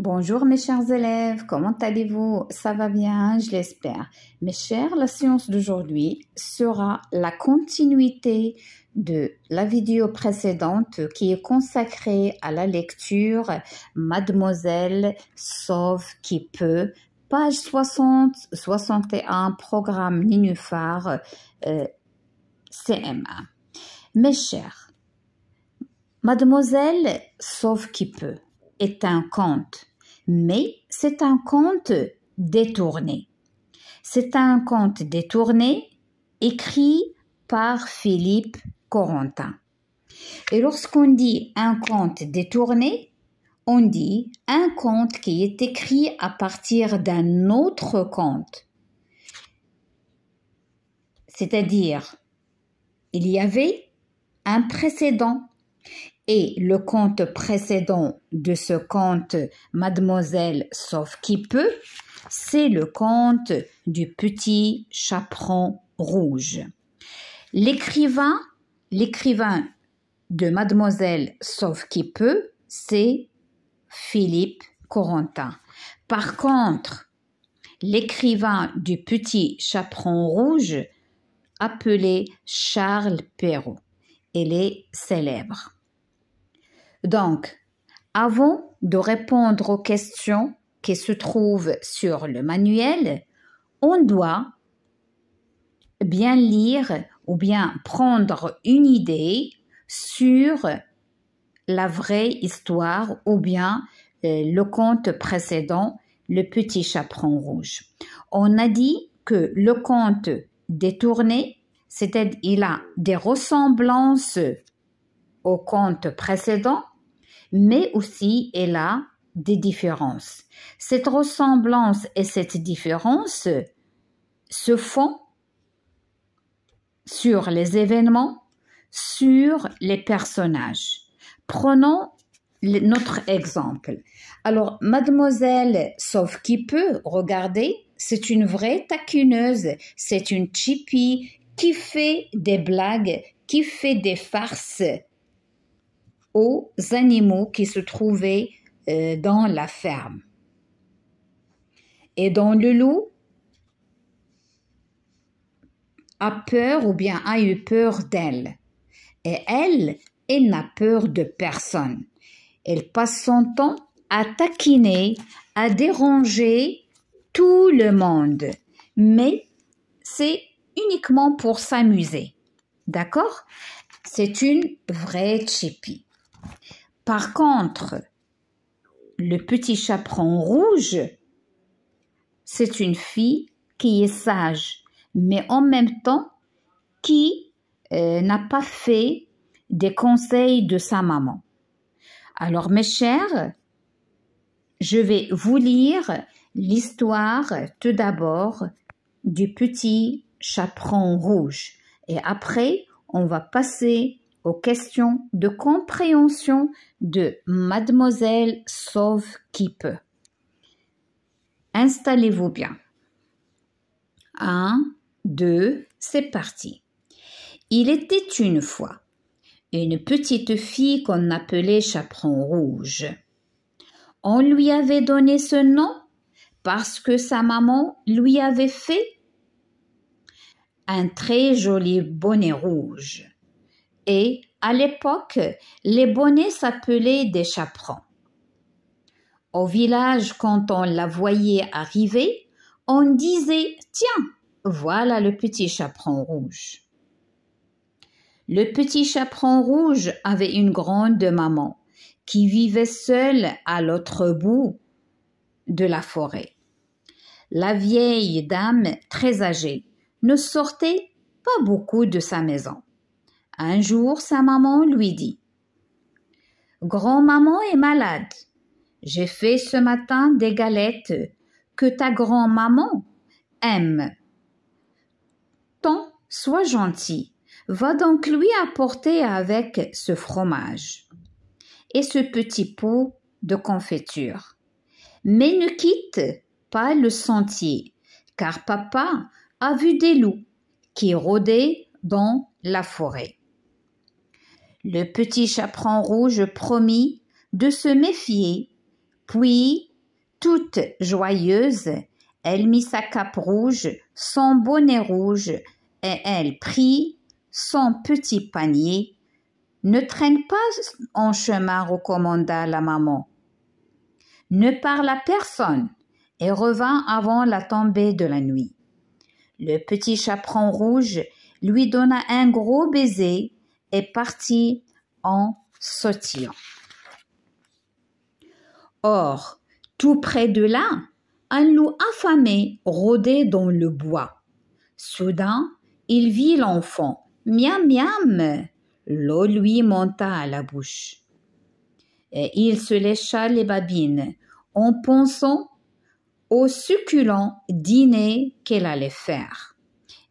Bonjour mes chers élèves, comment allez-vous Ça va bien, je l'espère. Mes chers, la séance d'aujourd'hui sera la continuité de la vidéo précédente qui est consacrée à la lecture Mademoiselle sauve qui peut, page 60, 61, programme Ninufar euh, CMA. cm Mes chers, Mademoiselle sauve qui peut est un conte mais c'est un conte détourné. C'est un conte détourné écrit par Philippe Corentin. Et lorsqu'on dit un conte détourné, on dit un conte qui est écrit à partir d'un autre conte. C'est-à-dire, il y avait un précédent et le conte précédent de ce conte Mademoiselle sauf qui peut, c'est le conte du petit chaperon rouge. L'écrivain, l'écrivain de Mademoiselle sauf qui peut, c'est Philippe Corentin. Par contre, l'écrivain du petit chaperon rouge, appelé Charles Perrault, elle est célèbre. Donc, avant de répondre aux questions qui se trouvent sur le manuel, on doit bien lire ou bien prendre une idée sur la vraie histoire ou bien euh, le conte précédent, le petit chaperon rouge. On a dit que le conte détourné, c'est-à-dire il a des ressemblances au conte précédent, mais aussi elle a des différences. Cette ressemblance et cette différence se font sur les événements, sur les personnages. Prenons notre exemple. Alors, mademoiselle, sauf qui peut, regardez, c'est une vraie taquineuse, c'est une chippie qui fait des blagues, qui fait des farces aux animaux qui se trouvaient euh, dans la ferme. Et dont le loup a peur ou bien a eu peur d'elle. Et elle, elle n'a peur de personne. Elle passe son temps à taquiner, à déranger tout le monde. Mais c'est uniquement pour s'amuser. D'accord C'est une vraie chippie. Par contre, le petit chaperon rouge, c'est une fille qui est sage, mais en même temps qui euh, n'a pas fait des conseils de sa maman. Alors mes chers, je vais vous lire l'histoire tout d'abord du petit chaperon rouge et après on va passer aux questions de compréhension de Mademoiselle Sauve qui peut. Installez-vous bien. Un, deux, c'est parti. Il était une fois une petite fille qu'on appelait Chaperon Rouge. On lui avait donné ce nom parce que sa maman lui avait fait un très joli bonnet rouge et, à l'époque, les bonnets s'appelaient des chaperons. Au village, quand on la voyait arriver, on disait Tiens, voilà le petit chaperon rouge. Le petit chaperon rouge avait une grande maman qui vivait seule à l'autre bout de la forêt. La vieille dame, très âgée, ne sortait pas beaucoup de sa maison. Un jour, sa maman lui dit Grand-maman est malade. J'ai fait ce matin des galettes que ta grand-maman aime. Ton, sois gentil. Va donc lui apporter avec ce fromage et ce petit pot de confiture. Mais ne quitte pas le sentier, car papa a vu des loups qui rôdaient dans la forêt le petit chaperon rouge promit de se méfier, puis, toute joyeuse, elle mit sa cape rouge, son bonnet rouge, et elle prit son petit panier. Ne traîne pas en chemin, recommanda la maman. Ne parle à personne, et revint avant la tombée de la nuit. Le petit chaperon rouge lui donna un gros baiser, est parti en sautillant. Or, tout près de là, un loup affamé rôdait dans le bois. Soudain, il vit l'enfant. Miam, miam L'eau lui monta à la bouche. Et il se lécha les babines en pensant au succulent dîner qu'elle allait faire.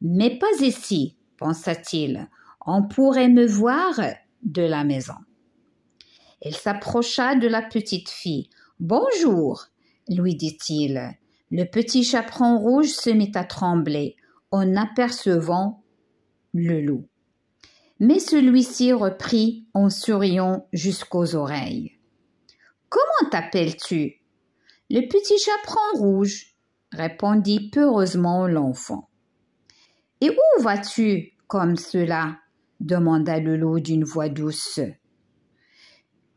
Mais pas ici, pensa-t-il. On pourrait me voir de la maison. Elle s'approcha de la petite fille. Bonjour, lui dit-il. Le petit chaperon rouge se mit à trembler en apercevant le loup. Mais celui-ci reprit en souriant jusqu'aux oreilles. Comment t'appelles-tu Le petit chaperon rouge, répondit peureusement l'enfant. Et où vas-tu comme cela demanda le loup d'une voix douce.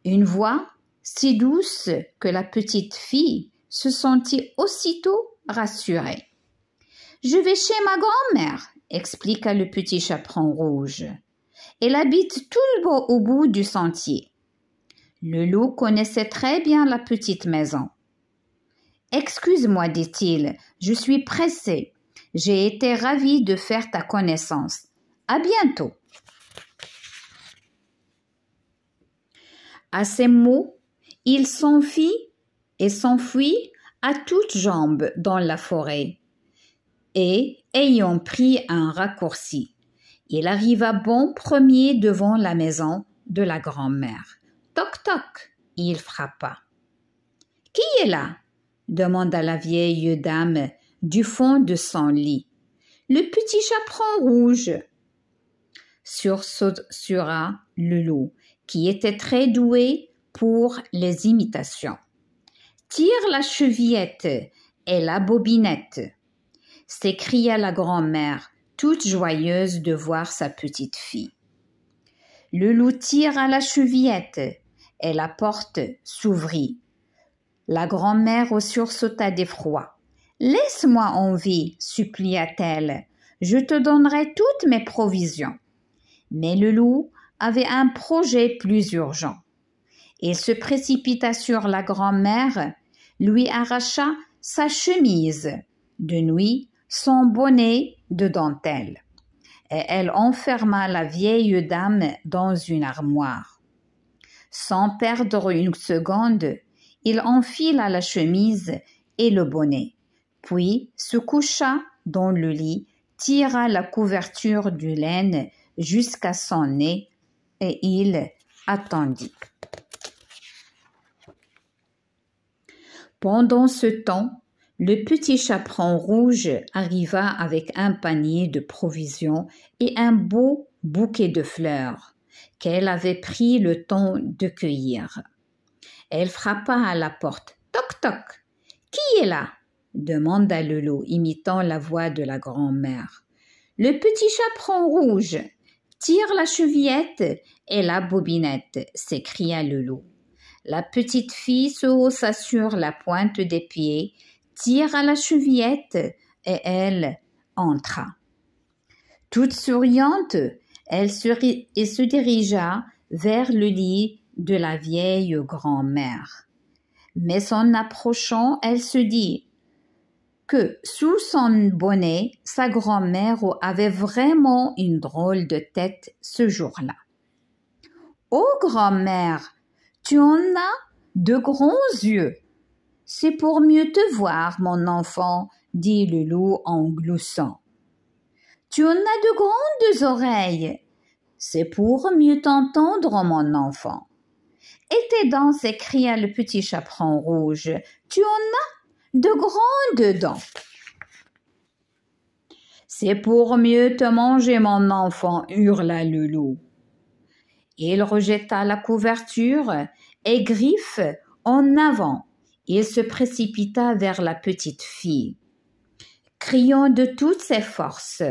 Une voix si douce que la petite fille se sentit aussitôt rassurée. Je vais chez ma grand-mère, expliqua le petit chaperon rouge. Elle habite tout le beau au bout du sentier. Le loup connaissait très bien la petite maison. Excuse-moi, dit-il, je suis pressé. J'ai été ravi de faire ta connaissance. À bientôt. À ces mots, il s'enfuit et s'enfuit à toutes jambes dans la forêt. Et, ayant pris un raccourci, il arriva bon premier devant la maison de la grand-mère. Toc toc, il frappa. Qui est là demanda la vieille dame du fond de son lit. Le petit chaperon rouge. Sursauta le loup qui était très doué pour les imitations. Tire la chevillette et la bobinette, s'écria la grand-mère, toute joyeuse de voir sa petite fille. Le loup tire à la chevillette et la porte s'ouvrit. La grand-mère sursauta d'effroi. Laisse-moi en vie, supplia-t-elle. Je te donnerai toutes mes provisions. Mais le loup avait un projet plus urgent. Il se précipita sur la grand-mère, lui arracha sa chemise de nuit, son bonnet de dentelle, et elle enferma la vieille dame dans une armoire. Sans perdre une seconde, il enfila la chemise et le bonnet, puis se coucha dans le lit, tira la couverture du laine jusqu'à son nez et il attendit. Pendant ce temps, le petit chaperon rouge arriva avec un panier de provisions et un beau bouquet de fleurs qu'elle avait pris le temps de cueillir. Elle frappa à la porte. Toc toc. Qui est là demanda le imitant la voix de la grand-mère. Le petit chaperon rouge, Tire la chevillette et la bobinette, s'écria le loup. La petite fille se haussa sur la pointe des pieds, tira la chevillette et elle entra. Toute souriante, elle se, se dirigea vers le lit de la vieille grand-mère. Mais en approchant, elle se dit que sous son bonnet, sa grand-mère avait vraiment une drôle de tête ce jour-là. Oh grand-mère, tu en as de grands yeux. C'est pour mieux te voir, mon enfant, dit le loup en gloussant. Tu en as de grandes oreilles. C'est pour mieux t'entendre, mon enfant. Et tes dents, s'écria le petit chaperon rouge. Tu en as de grandes dents. C'est pour mieux te manger, mon enfant, hurla le loup. Il rejeta la couverture et griffe en avant. Il se précipita vers la petite fille. Criant de toutes ses forces,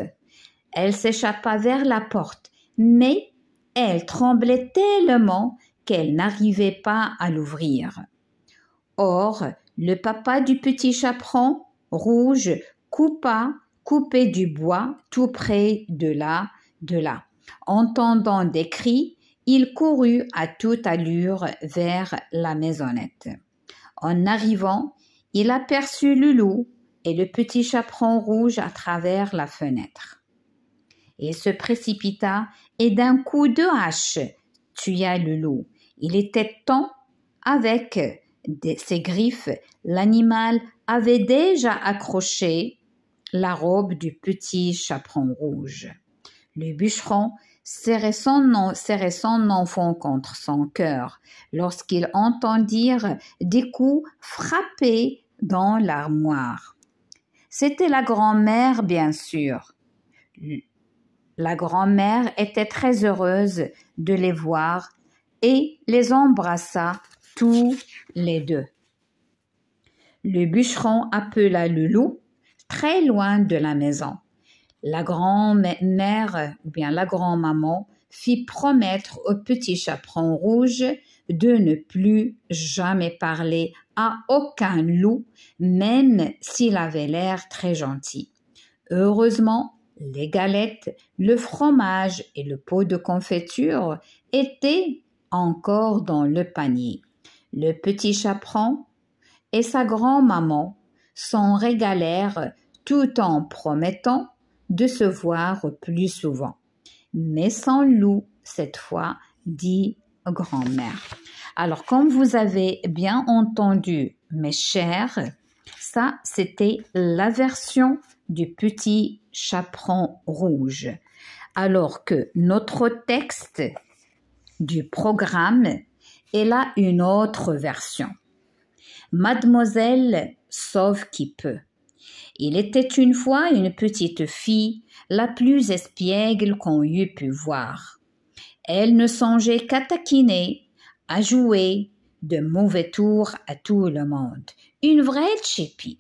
elle s'échappa vers la porte, mais elle tremblait tellement qu'elle n'arrivait pas à l'ouvrir. Or, le papa du petit chaperon rouge coupa, coupé du bois tout près de là, de là. Entendant des cris, il courut à toute allure vers la maisonnette. En arrivant, il aperçut le loup et le petit chaperon rouge à travers la fenêtre. Il se précipita et d'un coup de hache tua le loup. Il était temps, avec de ses griffes, l'animal avait déjà accroché la robe du petit chaperon rouge. Le bûcheron serrait son, enfant contre son cœur lorsqu'ils entendirent des coups frappés dans l'armoire. C'était la grand-mère, bien sûr. La grand-mère était très heureuse de les voir et les embrassa tous les deux. Le bûcheron appela le loup très loin de la maison. La grand-mère, ou bien la grand-maman, fit promettre au petit chaperon rouge de ne plus jamais parler à aucun loup, même s'il avait l'air très gentil. Heureusement, les galettes, le fromage et le pot de confiture étaient encore dans le panier le petit chaperon et sa grand-maman s'en régalèrent tout en promettant de se voir plus souvent. Mais sans loup cette fois, dit grand-mère. Alors, comme vous avez bien entendu, mes chers, ça, c'était la version du petit chaperon rouge. Alors que notre texte du programme elle a une autre version. Mademoiselle sauve qui peut. Il était une fois une petite fille, la plus espiègle qu'on eût pu voir. Elle ne songeait qu'à taquiner, à jouer de mauvais tours à tout le monde. Une vraie chipie.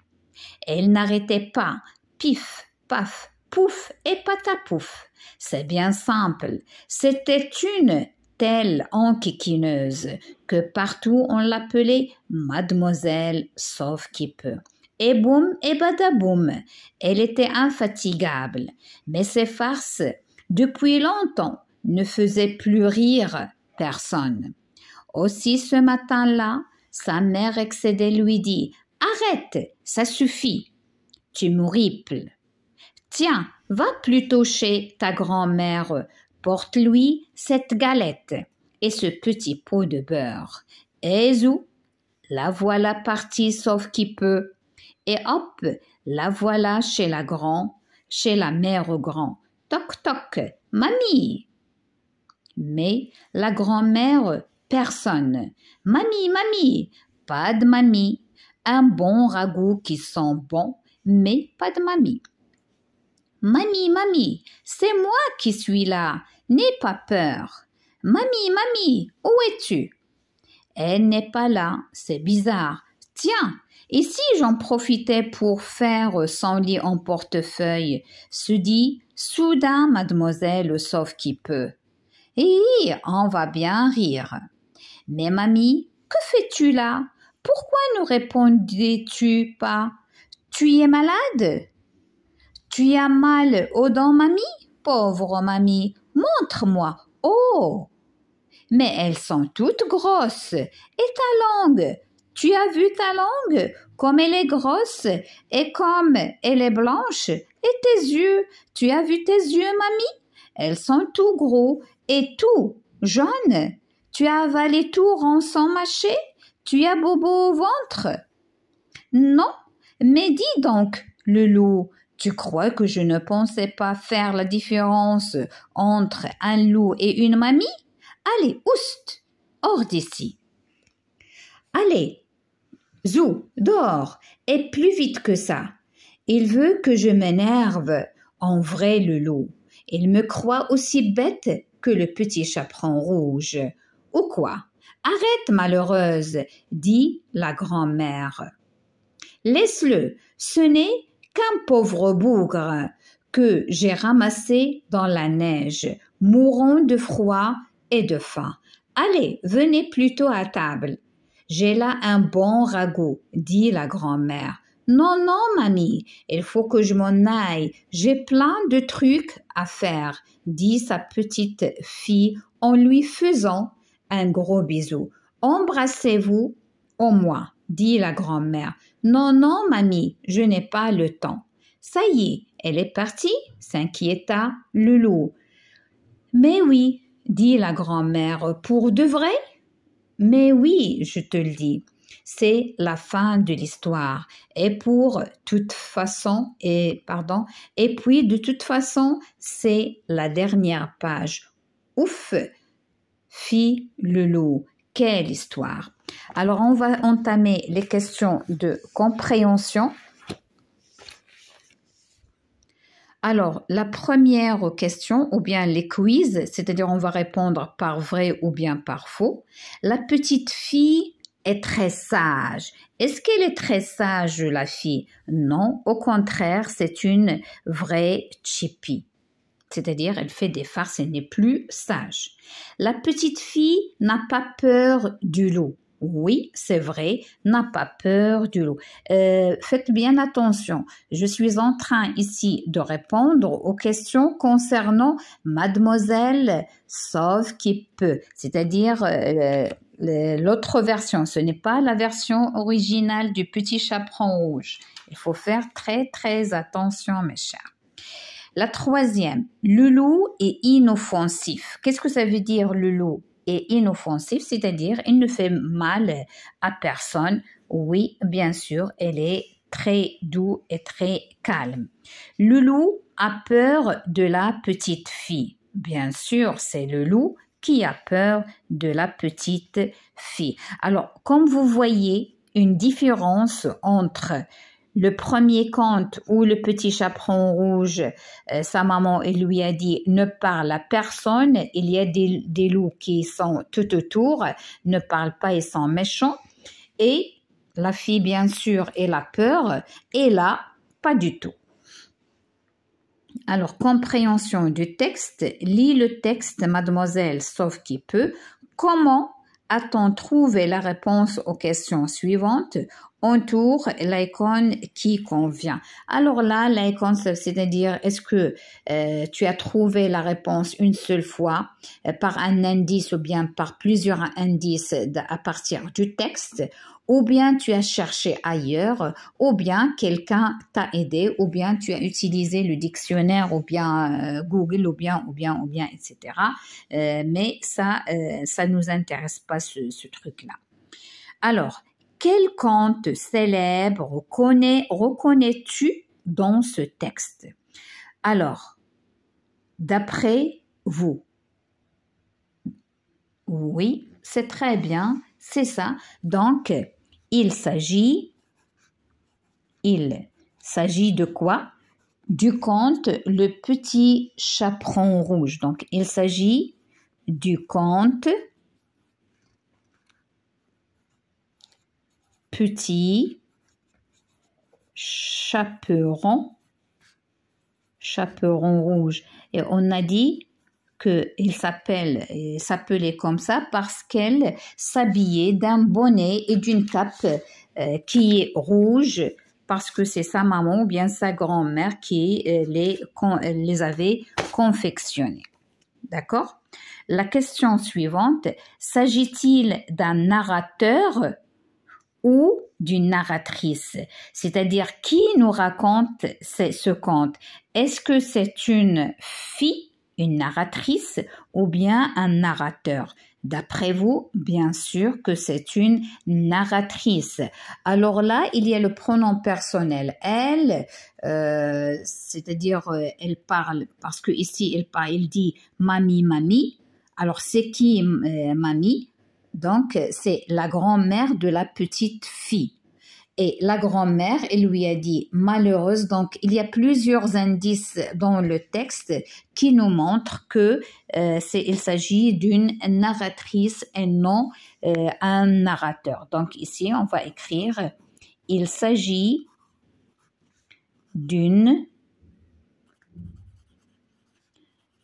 Elle n'arrêtait pas. Pif, paf, pouf et patapouf. C'est bien simple. C'était une telle enquiquineuse que partout on l'appelait Mademoiselle sauf qui peut. Et boum, et badaboum, elle était infatigable. Mais ses farces, depuis longtemps, ne faisaient plus rire personne. Aussi ce matin-là, sa mère excédée lui dit Arrête, ça suffit. Tu ripples. Tiens, va plutôt chez ta grand-mère. Porte-lui cette galette et ce petit pot de beurre. Et eh où la voilà partie sauf qui peut. Et hop, la voilà chez la grand, chez la mère grand. Toc toc, mamie. Mais la grand-mère, personne. Mamie, mamie, pas de mamie. Un bon ragoût qui sent bon, mais pas de mamie. Mamie, mamie, c'est moi qui suis là. N'aie pas peur. Mamie, mamie, où es-tu Elle n'est pas là, c'est bizarre. Tiens, et si j'en profitais pour faire son lit en portefeuille se dit soudain mademoiselle sauf qui peut. Et eh on va bien rire. Mais mamie, que fais-tu là Pourquoi ne répondais-tu pas Tu es malade tu as mal aux dents, mamie Pauvre mamie, montre-moi. Oh Mais elles sont toutes grosses. Et ta langue Tu as vu ta langue Comme elle est grosse et comme elle est blanche. Et tes yeux Tu as vu tes yeux, mamie Elles sont tout gros et tout jaunes. Tu as avalé tout rond sans mâcher Tu as bobo au ventre Non, mais dis donc, le loup, tu crois que je ne pensais pas faire la différence entre un loup et une mamie Allez, oust Hors d'ici Allez Zou, dehors Et plus vite que ça Il veut que je m'énerve. En vrai, le loup. Il me croit aussi bête que le petit chaperon rouge. Ou quoi Arrête, malheureuse, dit la grand-mère. Laisse-le, ce n'est un pauvre bougre que j'ai ramassé dans la neige, mourant de froid et de faim. Allez, venez plutôt à table. J'ai là un bon ragoût, dit la grand-mère. Non, non, mamie, il faut que je m'en aille. J'ai plein de trucs à faire, dit sa petite fille en lui faisant un gros bisou. Embrassez-vous au moins dit la grand-mère. Non, non, mamie, je n'ai pas le temps. Ça y est, elle est partie, s'inquiéta le Mais oui, dit la grand-mère, pour de vrai Mais oui, je te le dis. C'est la fin de l'histoire. Et pour toute façon, et pardon, et puis de toute façon, c'est la dernière page. Ouf fit le Quelle histoire alors, on va entamer les questions de compréhension. Alors, la première question, ou bien les quiz, c'est-à-dire on va répondre par vrai ou bien par faux. La petite fille est très sage. Est-ce qu'elle est très sage, la fille Non, au contraire, c'est une vraie chippie. C'est-à-dire, elle fait des farces, et n'est plus sage. La petite fille n'a pas peur du loup oui, c'est vrai, n'a pas peur du loup. Euh, faites bien attention. Je suis en train ici de répondre aux questions concernant mademoiselle sauf qui peut, c'est-à-dire euh, l'autre version. Ce n'est pas la version originale du petit chaperon rouge. Il faut faire très très attention, mes chers. La troisième, le loup est inoffensif. Qu'est-ce que ça veut dire le loup est inoffensif, c'est-à-dire il ne fait mal à personne. Oui, bien sûr, elle est très doux et très calme. Le loup a peur de la petite fille. Bien sûr, c'est le loup qui a peur de la petite fille. Alors, comme vous voyez, une différence entre le premier conte où le petit chaperon rouge, euh, sa maman lui a dit ne parle à personne, il y a des, loups qui sont tout autour, ne parle pas, ils sont méchants. Et la fille, bien sûr, elle a peur, et là, pas du tout. Alors, compréhension du texte, lis le texte, mademoiselle, sauf qui peut. Comment a-t-on trouvé la réponse aux questions suivantes entoure l'icône qui convient. Alors là, l'icône, c'est-à-dire est-ce que euh, tu as trouvé la réponse une seule fois euh, par un indice ou bien par plusieurs indices à partir du texte ou bien tu as cherché ailleurs, ou bien quelqu'un t'a aidé, ou bien tu as utilisé le dictionnaire, ou bien euh, Google, ou bien, ou bien, ou bien, etc. Euh, mais ça, euh, ça nous intéresse pas ce, truc-là. Alors, quel conte célèbre reconnais-tu dans ce texte Alors, d'après vous, oui, c'est très bien, c'est ça. Donc, il s'agit, il s'agit de quoi Du conte Le Petit Chaperon Rouge. Donc, il s'agit du conte Petit Chaperon, Chaperon Rouge. Et on a dit qu'il s'appelle, euh, s'appelait comme ça parce qu'elle s'habillait d'un bonnet et d'une cape euh, qui est rouge parce que c'est sa maman ou bien sa grand-mère qui euh, les, les avait confectionnés. D'accord La question suivante, s'agit-il d'un narrateur ou d'une narratrice, c'est-à-dire qui nous raconte ce conte. Est-ce que c'est une fille une narratrice ou bien un narrateur. D'après vous, bien sûr que c'est une narratrice. Alors là, il y a le pronom personnel. Elle, euh, c'est-à-dire euh, elle parle, parce que ici, elle parle, il dit mamie, mamie. Alors c'est qui euh, mamie Donc c'est la grand-mère de la petite fille. Et la grand-mère, elle lui a dit malheureuse. Donc, il y a plusieurs indices dans le texte qui nous montrent que euh, il s'agit d'une narratrice et non euh, un narrateur. Donc, ici, on va écrire il s'agit d'une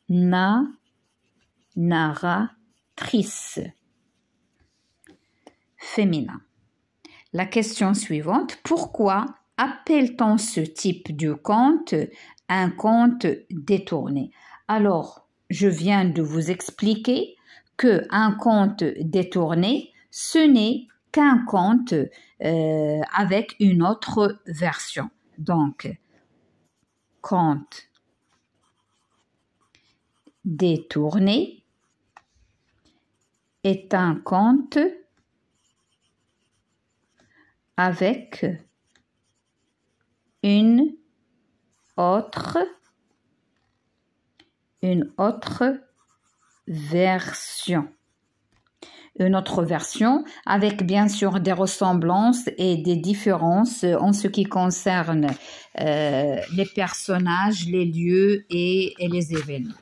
narratrice féminin. La question suivante, pourquoi appelle-t-on ce type de compte un compte détourné Alors, je viens de vous expliquer que un compte détourné, ce n'est qu'un compte euh, avec une autre version. Donc, compte détourné est un compte avec une autre une autre version une autre version avec bien sûr des ressemblances et des différences en ce qui concerne euh, les personnages, les lieux et, et les événements.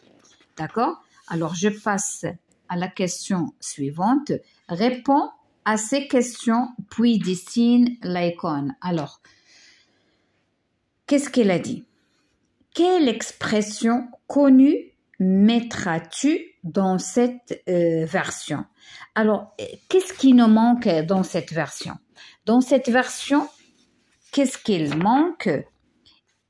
D'accord Alors je passe à la question suivante. Réponds à ces questions, puis dessine l'icône. Alors, qu'est-ce qu'elle a dit Quelle expression connue mettras-tu dans cette euh, version Alors, qu'est-ce qui nous manque dans cette version Dans cette version, qu'est-ce qu'il manque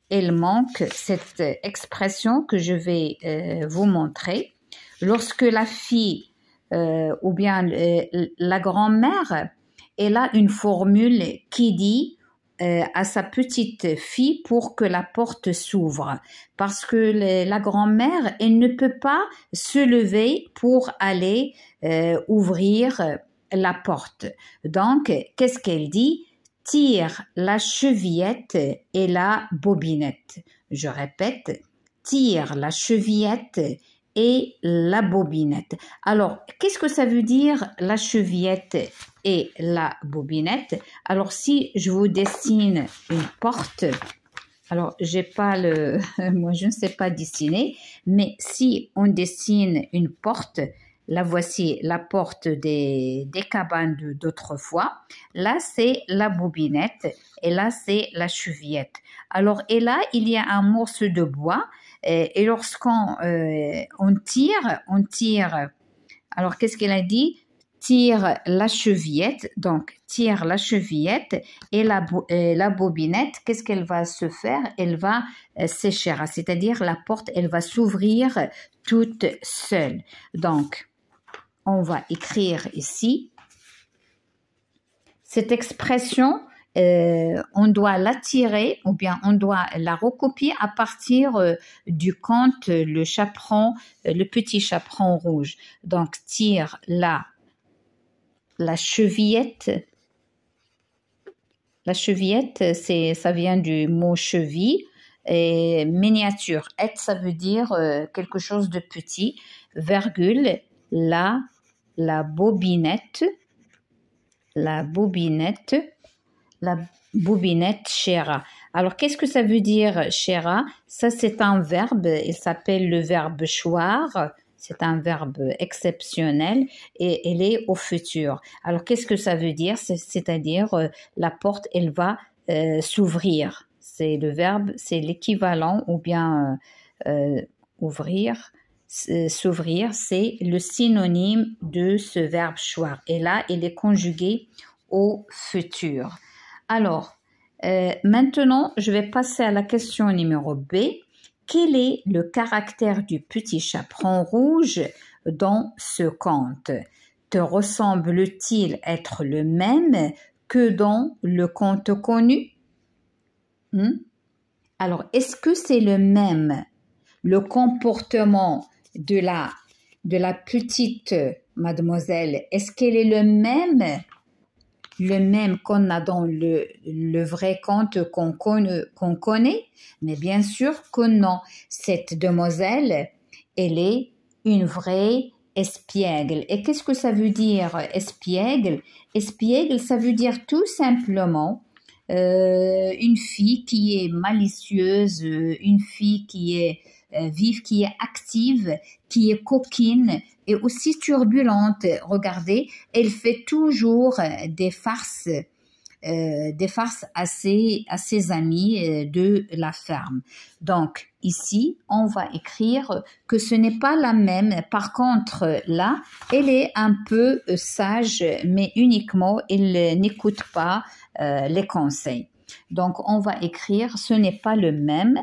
Il manque cette expression que je vais euh, vous montrer. Lorsque la fille euh, ou bien euh, la grand-mère, elle a une formule qui dit euh, à sa petite fille pour que la porte s'ouvre parce que la grand-mère elle ne peut pas se lever pour aller ouvrir la porte. Donc qu'est-ce qu'elle dit Tire la chevillette et la bobinette. Je répète, tire la chevillette et la bobinette. Alors, qu'est-ce que ça veut dire la chevillette et la bobinette Alors, si je vous dessine une porte, alors j'ai pas le, moi je ne sais pas dessiner, mais si on dessine une porte, la voici la porte des, des cabanes d'autrefois. Là c'est la bobinette et là c'est la chevillette. Alors et là il y a un morceau de bois et lorsqu'on euh, tire, on tire. Alors, qu'est-ce qu'elle a dit Tire la chevillette, donc tire la chevillette et la, et la bobinette, qu'est-ce qu'elle va se faire Elle va euh, sécher, ah, c'est-à-dire la porte, elle va s'ouvrir toute seule. Donc, on va écrire ici cette expression euh, on doit l'attirer ou bien on doit la recopier à partir euh, du compte euh, le chaperon, le petit chaperon rouge. Donc tire la, la chevillette. La chevillette, c'est, ça vient du mot cheville et miniature. et ça veut dire quelque chose de petit. Virgule, la, la bobinette. La bobinette la bobinette chéra. Alors, qu'est-ce que ça veut dire chéra Ça, c'est un verbe. Il s'appelle le verbe choir. C'est un verbe exceptionnel et elle est au futur. Alors, qu'est-ce que ça veut dire C'est-à-dire, euh, la porte, elle va euh, s'ouvrir. C'est le verbe, c'est l'équivalent ou bien euh, ouvrir s'ouvrir, c'est le synonyme de ce verbe choir. Et là, il est conjugué au futur. Alors, euh, maintenant, je vais passer à la question numéro B. Quel est le caractère du petit chaperon rouge dans ce conte Te ressemble-t-il être le même que dans le conte connu hmm Alors, est-ce que c'est le même le comportement de la, de la petite mademoiselle Est-ce qu'elle est le même le même qu'on a dans le, vrai conte qu'on connaît, mais bien sûr que non. Cette demoiselle, elle est une vraie espiègle. Et qu'est-ce que ça veut dire espiègle Espiègle, ça veut dire tout simplement euh, une fille qui est malicieuse, une fille qui est euh, vive, qui est active, qui est coquine et aussi turbulente. Regardez, elle fait toujours euh, des farces. Euh, des farces à ses, à amis de la ferme. Donc ici, on va écrire que ce n'est pas la même. Par contre, là, elle est un peu sage, mais uniquement, elle n'écoute pas les conseils. Donc, on va écrire ce n'est pas le même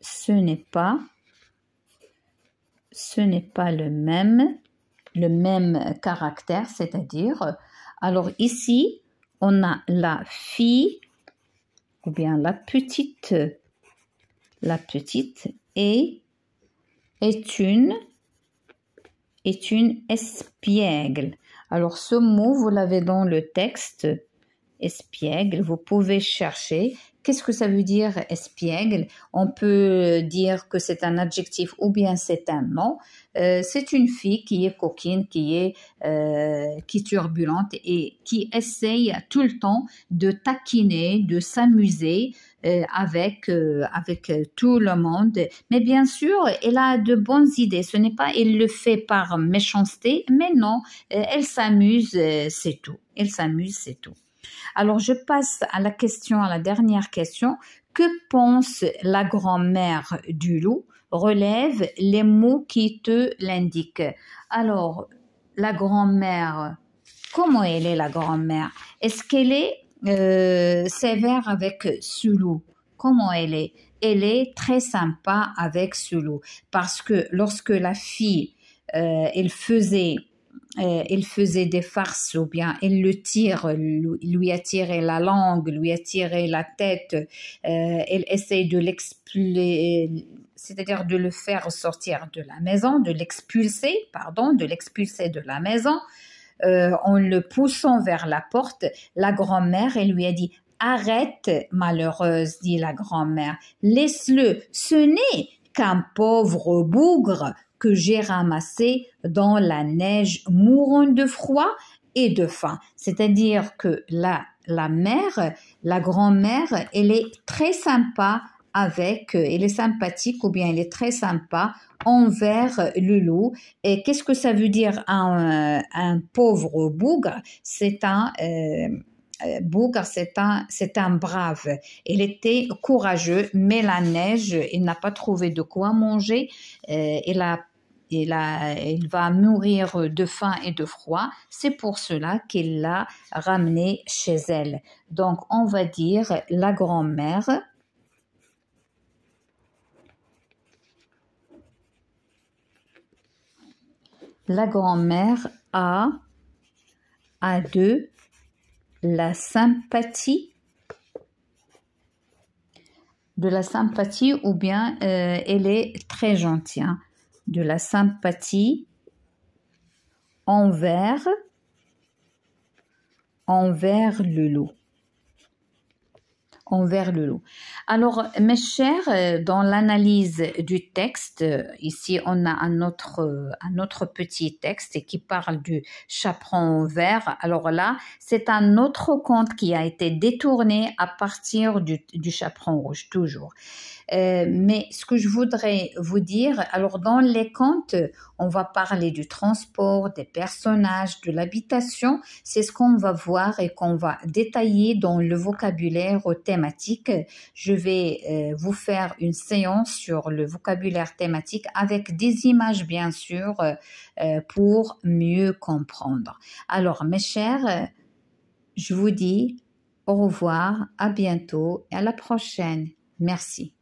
ce n'est pas ce n'est pas le même le même caractère, c'est-à-dire alors ici on a la fille ou bien la petite la petite et est une est une espiègle. Alors ce mot vous l'avez dans le texte espiègle, vous pouvez chercher. Qu'est-ce que ça veut dire espiègle On peut dire que c'est un adjectif ou bien c'est un nom. Euh, c'est une fille qui est coquine, qui est, euh, qui turbulente et qui essaye tout le temps de taquiner, de s'amuser euh, avec, avec tout le monde. Mais bien sûr, elle a de bonnes idées. Ce n'est pas elle le fait par méchanceté, mais non, elle s'amuse, c'est tout. Elle s'amuse, c'est tout. Alors, je passe à la question, à la dernière question. Que pense la grand-mère du loup Relève les mots qui te l'indiquent. Alors, la grand-mère, comment elle est la grand-mère Est-ce qu'elle est, euh, sévère avec ce loup Comment elle est Elle est très sympa avec ce loup parce que lorsque la fille, euh, elle faisait elle euh, il faisait des farces ou bien elle le tire, lui, a tiré la langue, lui a tiré la tête, Elle euh, il de l'expulser, c'est-à-dire de le faire sortir de la maison, de l'expulser, pardon, de l'expulser de la maison. Euh, en le poussant vers la porte, la grand-mère, elle lui a dit Arrête, malheureuse, dit la grand-mère, laisse-le, ce n'est qu'un pauvre bougre que j'ai ramassé dans la neige mourant de froid et de faim. C'est-à-dire que la, la mère, la grand-mère, elle est très sympa avec, euh, elle est sympathique ou bien elle est très sympa envers le loup. Et qu'est-ce que ça veut dire un, un pauvre bougre C'est un... Euh, euh, bougre, c'est un, c'est un brave. Il était courageux, mais la neige, il n'a pas trouvé de quoi manger. et là, il va mourir de faim et de froid. C'est pour cela qu'il l'a ramené chez elle. Donc, on va dire la grand-mère. La grand-mère a, a de la sympathie de la sympathie ou bien euh, elle est très gentille. Hein de la sympathie envers, envers le loup. Envers le loup. Alors, mes chers, dans l'analyse du texte, ici on a un autre, un autre petit texte qui parle du chaperon vert. Alors là, c'est un autre conte qui a été détourné à partir du, du chaperon rouge, toujours. Euh, mais ce que je voudrais vous dire, alors dans les contes, on va parler du transport, des personnages, de l'habitation. C'est ce qu'on va voir et qu'on va détailler dans le vocabulaire thématique. Je vais euh, vous faire une séance sur le vocabulaire thématique avec des images, bien sûr, euh, pour mieux comprendre. Alors, mes chers, je vous dis au revoir, à bientôt et à la prochaine. Merci.